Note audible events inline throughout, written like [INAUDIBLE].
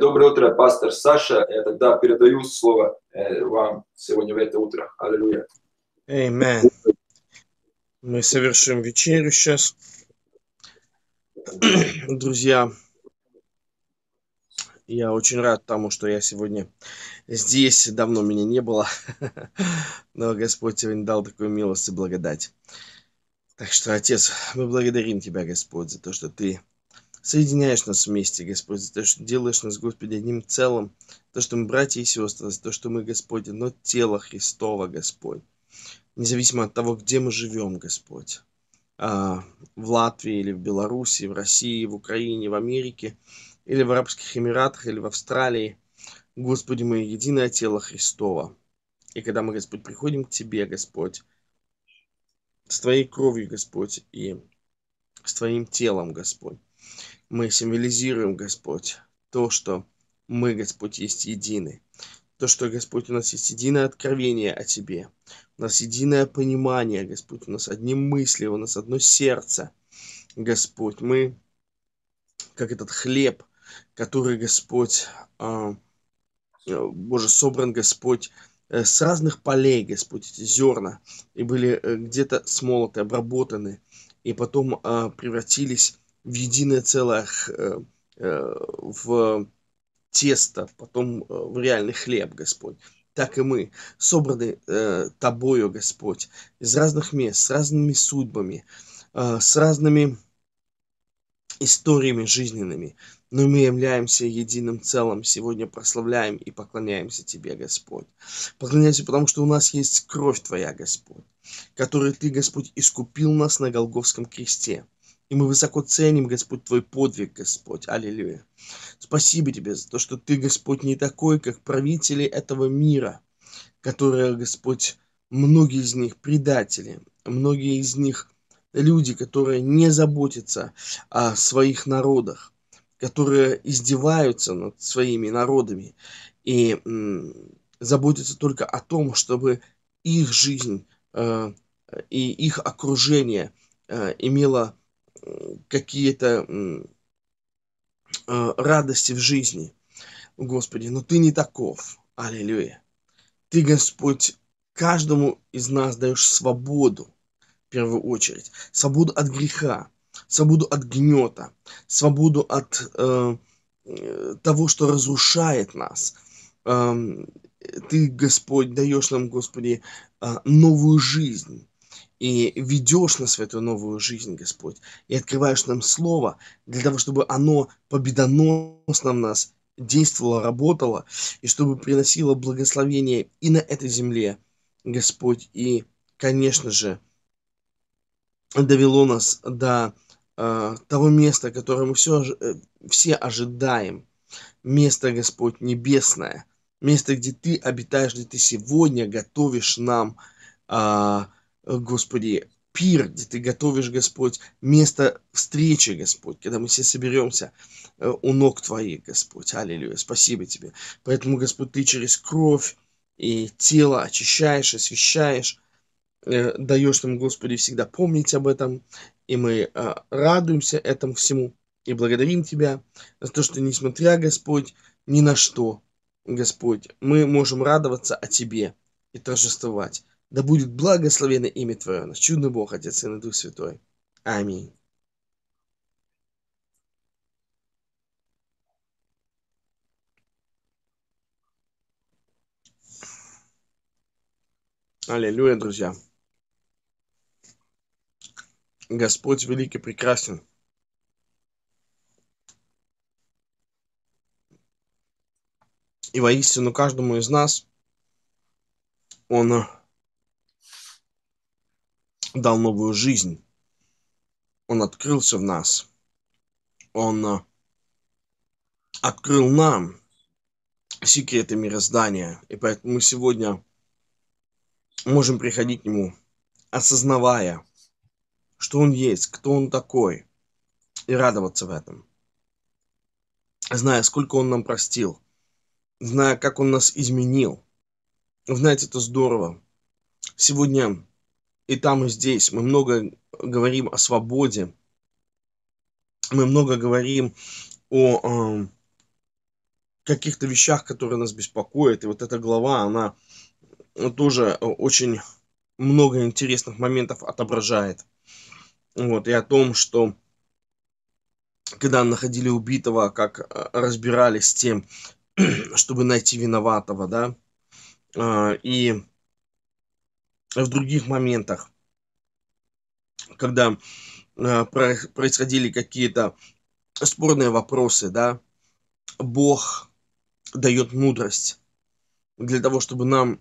Доброе утро, пастор Саша. Я тогда передаю слово э, вам сегодня в это утро. Аллилуйя. Amen. Мы совершим вечерю сейчас. Друзья, я очень рад тому, что я сегодня здесь. Давно меня не было. [LAUGHS] Но Господь сегодня дал такую милость и благодать. Так что, Отец, мы благодарим Тебя, Господь, за то, что Ты соединяешь нас вместе, Господь, за то, что делаешь нас, Господи, одним целым, то, что мы братья и сестры, за то, что мы, Господи, но тело Христова, Господь, независимо от того, где мы живем, Господь, а, в Латвии или в Беларуси, в России, в Украине, в Америке, или в Арабских Эмиратах, или в Австралии, Господи, мы единое тело Христова. И когда мы, Господь, приходим к Тебе, Господь, с Твоей кровью, Господь, и с Твоим телом, Господь, мы символизируем, Господь, то, что мы, Господь, есть едины. То, что, Господь, у нас есть единое откровение о Тебе. У нас единое понимание, Господь, у нас одни мысли, у нас одно сердце. Господь, мы, как этот хлеб, который, Господь, а, э, Боже, собран, Господь, э, с разных полей, Господь, эти зерна, и были э, где-то смолоты, обработаны, и потом а, превратились в единое целое э, э, в тесто, потом э, в реальный хлеб, Господь. Так и мы, собраны Тобою, Господь, из разных мест, с разными судьбами, с разными историями жизненными, но мы являемся единым целым. Сегодня прославляем и поклоняемся Тебе, Господь. Поклоняемся, потому что у нас есть кровь Твоя, Господь, которую Ты, Господь, искупил нас на Голговском кресте – и мы высоко ценим, Господь, Твой подвиг, Господь. Аллилуйя. Спасибо Тебе за то, что Ты, Господь, не такой, как правители этого мира, которые, Господь, многие из них предатели, многие из них люди, которые не заботятся о своих народах, которые издеваются над своими народами и заботятся только о том, чтобы их жизнь э, и их окружение э, имело какие-то а, радости в жизни. Господи, но ну ты не таков. Аллилуйя. Ты, Господь, каждому из нас даешь свободу, в первую очередь. Свободу от греха, свободу от гнета, свободу от э, э того, что разрушает нас. Э, ты, Господь, даешь нам, Господи, э, новую жизнь и ведешь нас в эту новую жизнь, Господь, и открываешь нам Слово для того, чтобы оно победоносно в нас действовало, работало, и чтобы приносило благословение и на этой земле, Господь, и, конечно же, довело нас до э, того места, которое мы все, э, все ожидаем, место, Господь, небесное, место, где Ты обитаешь, где Ты сегодня готовишь нам э, «Э, Господи, пир, где ты готовишь, Господь, место встречи, Господь, когда мы все соберемся э, у ног Твоих, Господь. Аллилуйя, спасибо Тебе. Поэтому, Господь, Ты через кровь и тело очищаешь, освещаешь, э, даешь нам, Господи, всегда помнить об этом, и мы радуемся этому всему и благодарим Тебя за то, что, несмотря, Господь, ни на что, Господь, мы можем радоваться о Тебе и торжествовать. Да будет благословено имя Твое, наш чудный Бог, Отец, Сын и Дух Святой. Аминь. Аллилуйя, друзья. Господь великий прекрасен. И воистину каждому из нас Он дал новую жизнь. Он открылся в нас. Он э, открыл нам секреты мироздания. И поэтому мы сегодня можем приходить к Нему, осознавая, что Он есть, кто Он такой, и радоваться в этом. Зная, сколько Он нам простил, зная, как Он нас изменил. Вы знаете, это здорово. Сегодня и там, и здесь. Мы много говорим о свободе, мы много говорим о э, каких-то вещах, которые нас беспокоят. И вот эта глава, она тоже очень много интересных моментов отображает. Вот, и о том, что когда находили убитого, как э, разбирались с тем, [CLEARS THROAT] чтобы найти виноватого, да, э, и в других моментах, когда э, происходили какие-то спорные вопросы, да, Бог дает мудрость для того, чтобы нам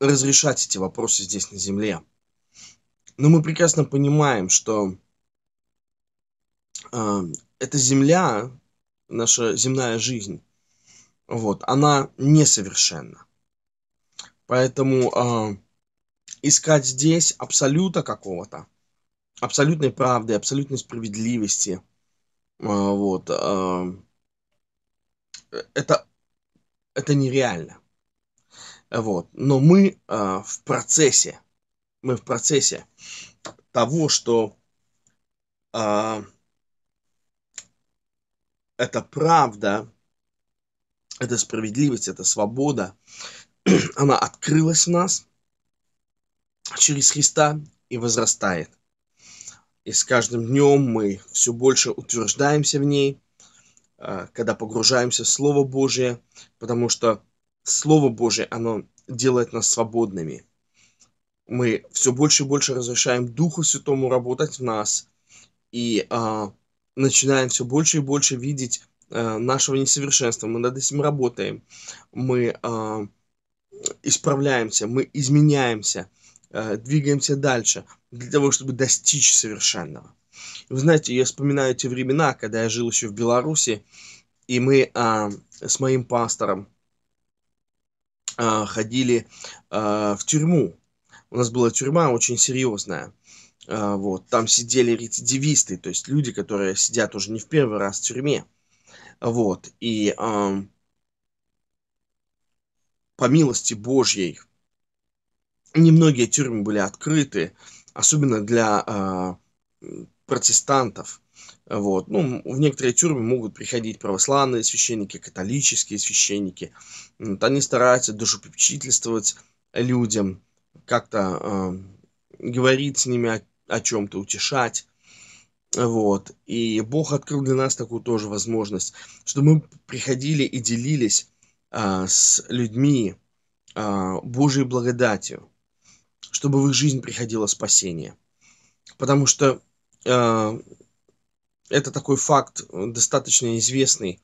разрешать эти вопросы здесь на земле. Но мы прекрасно понимаем, что э, эта земля, наша земная жизнь, вот, она несовершенна. Поэтому э, искать здесь абсолюта какого-то, абсолютной правды, абсолютной справедливости. А, вот. А, это, это нереально. Вот. Но мы а, в процессе, мы в процессе того, что это правда, это справедливость, это свобода, [CLEARS THROAT] она открылась в нас – через Христа и возрастает. И с каждым днем мы все больше утверждаемся в ней, а, когда погружаемся в Слово Божие, потому что Слово Божие, оно делает нас свободными. Мы все больше и больше разрешаем Духу Святому работать в нас и а, начинаем все больше и больше видеть а, нашего несовершенства. Мы над этим работаем, мы а, исправляемся, мы изменяемся – Э, двигаемся дальше, для того, чтобы достичь совершенного. Вы знаете, я вспоминаю те времена, когда я жил еще в Беларуси, и мы а, с моим пастором а, ходили а, в тюрьму. У нас была тюрьма очень серьезная. А, вот, там сидели рецидивисты, то есть люди, которые сидят уже не в первый раз в тюрьме. Вот, и а, по милости Божьей немногие тюрьмы были открыты, особенно для э, протестантов. Вот. Ну, в некоторые тюрьмы могут приходить православные священники, католические священники. Вот они стараются душепепчительствовать людям, как-то э, говорить с ними о, о чем-то, утешать. Вот. И Бог открыл для нас такую тоже возможность, чтобы мы приходили и делились э, с людьми э, Божьей благодатью чтобы в их жизнь приходило спасение. Потому что э, это такой факт э, достаточно известный,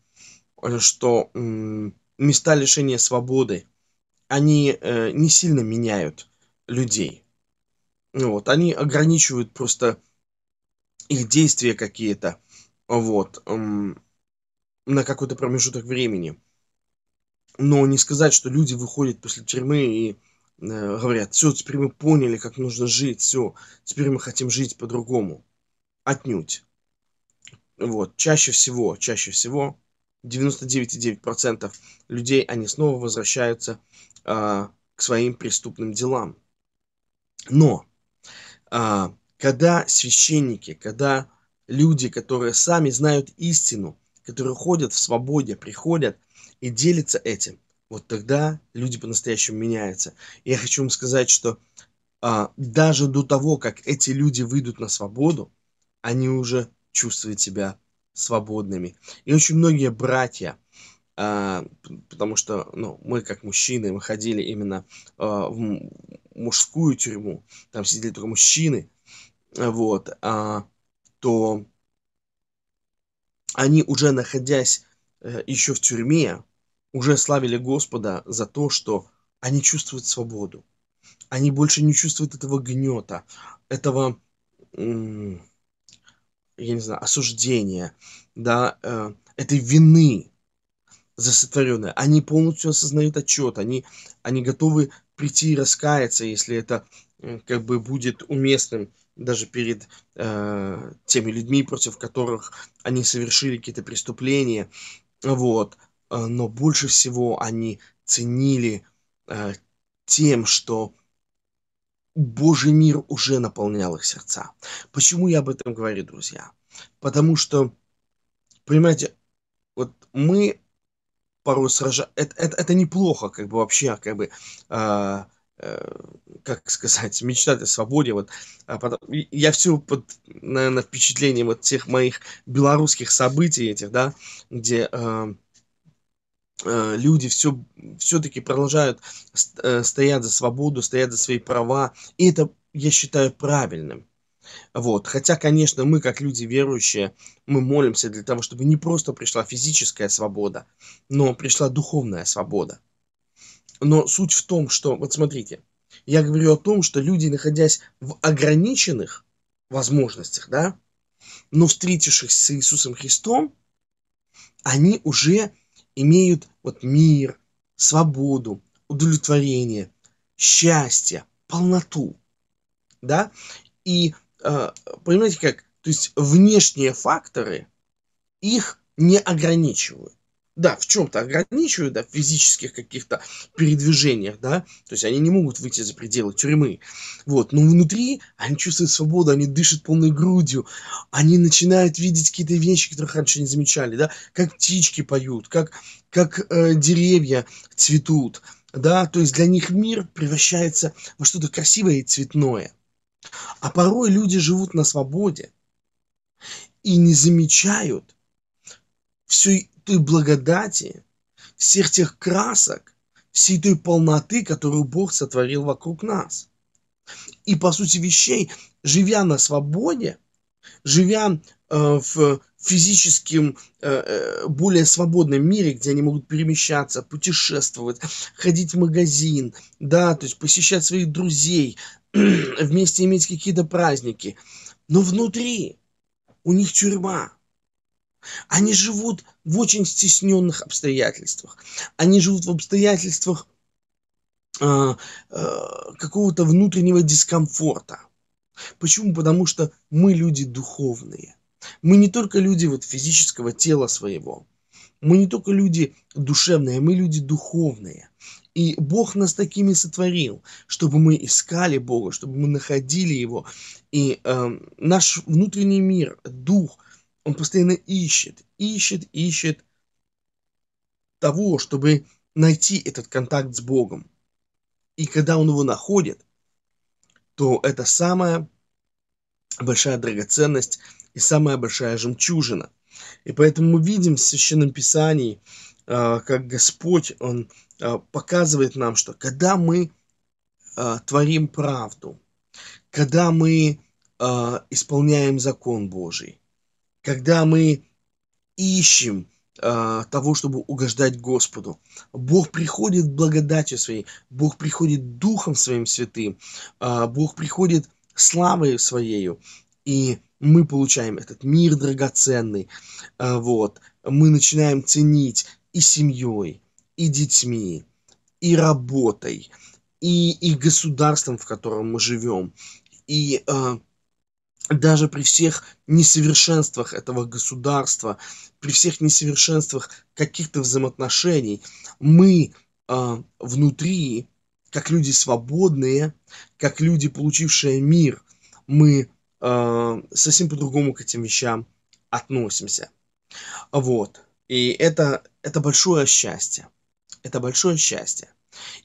э, что э, места лишения свободы, они э, не сильно меняют людей. Вот, они ограничивают просто их действия какие-то, вот, э, на какой-то промежуток времени. Но не сказать, что люди выходят после тюрьмы и Э, говорят, все, теперь мы поняли, как нужно жить, все, теперь мы хотим жить по-другому. Отнюдь. Вот, чаще всего, чаще всего, 99,9% людей, они снова возвращаются э, к своим преступным делам. Но, э, когда священники, когда люди, которые сами знают истину, которые ходят в свободе, приходят и делятся этим – вот тогда люди по-настоящему меняются. И я хочу вам сказать, что а, даже до того, как эти люди выйдут на свободу, они уже чувствуют себя свободными. И очень многие братья, а, потому что ну, мы как мужчины, мы ходили именно а, в мужскую тюрьму, там сидели только мужчины, вот, а, то они уже находясь э, еще в тюрьме, уже славили Господа за то, что они чувствуют свободу. Они больше не чувствуют этого гнета, этого, я не знаю, осуждения, да, э, этой вины за сотворенное. Они полностью осознают отчет, они, они готовы прийти и раскаяться, если это как бы будет уместным даже перед э, теми людьми, против которых они совершили какие-то преступления. Вот. Э, но больше всего они ценили э, тем, что Божий мир уже наполнял их сердца. Почему я об этом говорю, друзья? Потому что, понимаете, вот мы порой сражаемся. Это, это, это неплохо, как бы вообще, как бы, э, э, как сказать, мечтать о свободе. Вот, а потом, я все под, наверное, впечатлением вот тех моих белорусских событий этих, да, где... Э, Э, люди все, все-таки продолжают э, стоять за свободу, стоять за свои права. И это, я считаю, правильным. Вот. Хотя, конечно, мы, как люди верующие, мы молимся для того, чтобы не просто пришла физическая свобода, но пришла духовная свобода. Но суть в том, что, вот смотрите, я говорю о том, что люди, находясь в ограниченных возможностях, да, но встретившись с Иисусом Христом, они уже имеют вот мир, свободу, удовлетворение, счастье, полноту, да, и э, понимаете как, то есть внешние факторы их не ограничивают да, в чем-то ограничивают, да, в физических каких-то передвижениях, да, то есть они не могут выйти за пределы тюрьмы, вот, но внутри они чувствуют свободу, они дышат полной грудью, они начинают видеть какие-то вещи, которых раньше не замечали, да, как птички поют, как, как э, деревья цветут, да, то есть для них мир превращается во что-то красивое и цветное. А порой люди живут на свободе и не замечают всю той благодати, всех тех красок, всей той полноты, которую Бог сотворил вокруг нас. И по сути вещей, живя на свободе, живя э, в физическом э, э, более свободном мире, где они могут перемещаться, путешествовать, ходить в магазин, да, то есть посещать своих друзей, [CLEARS THROAT] вместе иметь какие-то праздники. Но внутри у них тюрьма. Они живут в очень стесненных обстоятельствах. Они живут в обстоятельствах э, э, какого-то внутреннего дискомфорта. Почему? Потому что мы люди духовные. Мы не только люди вот физического тела своего. Мы не только люди душевные, мы люди духовные. И Бог нас такими сотворил, чтобы мы искали Бога, чтобы мы находили Его. И э, наш внутренний мир, дух – он постоянно ищет, ищет, ищет того, чтобы найти этот контакт с Богом. И когда он его находит, то это самая большая драгоценность и самая большая жемчужина. И поэтому мы видим в Священном Писании, а, как Господь, Он а, показывает нам, что когда мы а, творим правду, когда мы исполняем закон Божий, когда мы ищем а, того, чтобы угождать Господу. Бог приходит благодатью своей, Бог приходит духом своим святым, а, Бог приходит славой своею, и мы получаем этот мир драгоценный, а, вот, мы начинаем ценить и семьей, и детьми, и работой, и, и государством, в котором мы живем, и э, даже при всех несовершенствах этого государства, при всех несовершенствах каких-то взаимоотношений, мы э, внутри, как люди свободные, как люди, получившие мир, мы э, совсем по-другому к этим вещам относимся. Вот. И это, это большое счастье. Это большое счастье.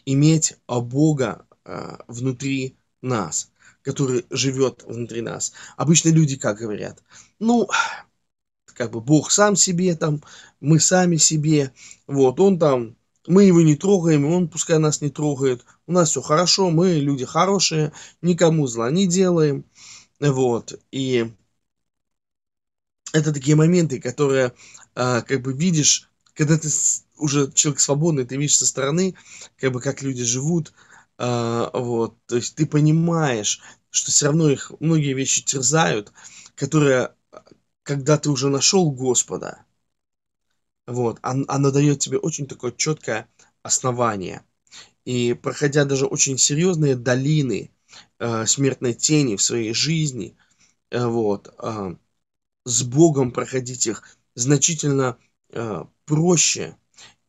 Иметь а, Бога э, внутри нас который живет внутри нас. Обычно люди как говорят? Ну, как бы Бог сам себе там, мы сами себе, вот, он там, мы его не трогаем, он пускай нас не трогает, у нас все хорошо, мы люди хорошие, никому зла не делаем, вот, и это такие моменты, которые, а, как бы, видишь, когда ты уже человек свободный, ты видишь со стороны, как бы, как люди живут, а, вот, то есть ты понимаешь, что все равно их многие вещи терзают, которые, когда ты уже нашел Господа, вот, она, дает тебе очень такое четкое основание. И проходя даже очень серьезные долины э, смертной тени в своей жизни, э, вот, э, с Богом проходить их значительно э, проще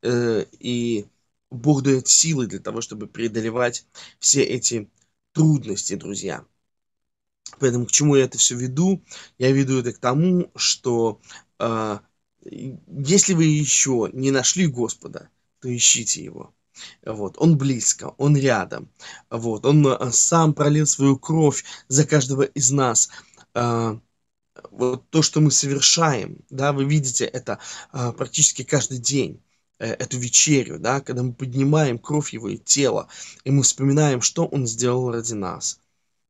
э, и Бог дает силы для того, чтобы преодолевать все эти трудности, друзья. Поэтому к чему я это все веду? Я веду это к тому, что э, если вы еще не нашли Господа, то ищите Его. Вот, он близко, он рядом. Вот, он а, сам пролил свою кровь за каждого из нас. Э, вот то, что мы совершаем, да, вы видите это э, практически каждый день. Э, эту вечерю, да, когда мы поднимаем кровь его и тело, и мы вспоминаем, что он сделал ради нас.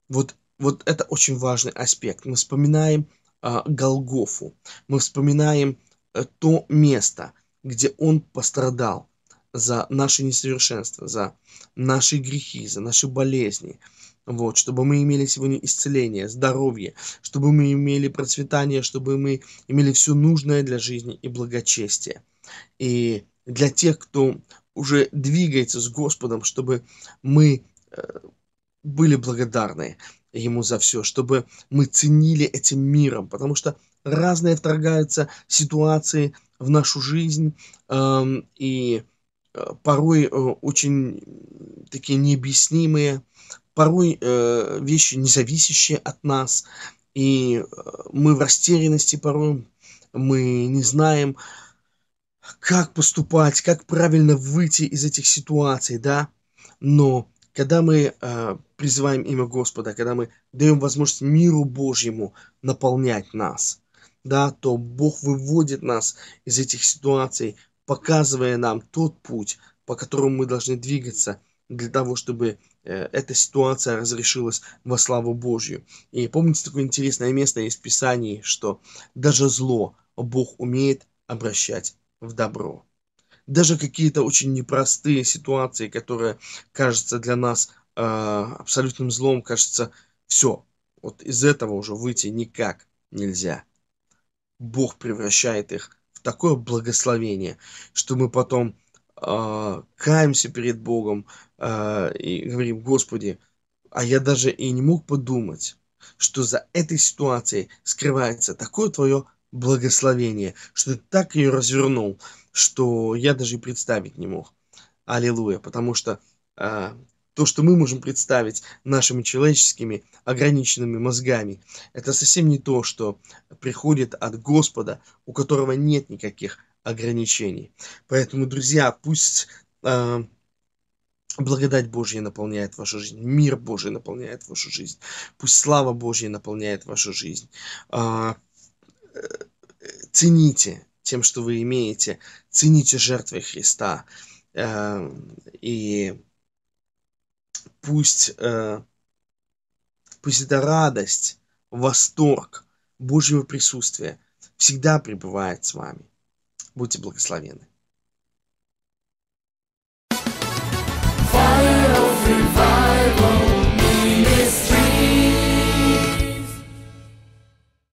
Вот, вот это очень важный аспект. Мы вспоминаем э, Голгофу, мы вспоминаем э, то место, где он пострадал за наши несовершенства, за наши грехи, за наши болезни, вот, чтобы мы имели сегодня исцеление, здоровье, чтобы мы имели процветание, чтобы мы имели все нужное для жизни и благочестие. И для тех, кто уже двигается с Господом, чтобы мы э, были благодарны Ему за все, чтобы мы ценили этим миром, потому что разные вторгаются ситуации в нашу жизнь, эм, и э, порой э, очень такие необъяснимые, порой вещи, не зависящие от нас, и мы в растерянности порой, мы не знаем, как поступать, как правильно выйти из этих ситуаций, да. Но когда мы э, призываем имя Господа, когда мы даем возможность миру Божьему наполнять нас, да, то Бог выводит нас из этих ситуаций, показывая нам тот путь, по которому мы должны двигаться для того, чтобы э, эта ситуация разрешилась во славу Божью. И помните, такое интересное место есть в Писании, что даже зло Бог умеет обращать в добро. Даже какие-то очень непростые ситуации, которые кажутся для нас э, абсолютным злом, кажется, все, вот из этого уже выйти никак нельзя. Бог превращает их в такое благословение, что мы потом э, каемся перед Богом э, и говорим, Господи, а я даже и не мог подумать, что за этой ситуацией скрывается такое твое благословение, что ты так ее развернул, что я даже и представить не мог. Аллилуйя, потому что а, то, что мы можем представить нашими человеческими ограниченными мозгами, это совсем не то, что приходит от Господа, у которого нет никаких ограничений. Поэтому, друзья, пусть а, Благодать Божья наполняет вашу жизнь, мир Божий наполняет вашу жизнь, пусть слава Божья наполняет вашу жизнь. А, цените тем, что вы имеете, цените жертвы Христа. Эм, и пусть, э, пусть эта радость, восторг Божьего присутствия всегда пребывает с вами. Будьте благословены. Fire of revival.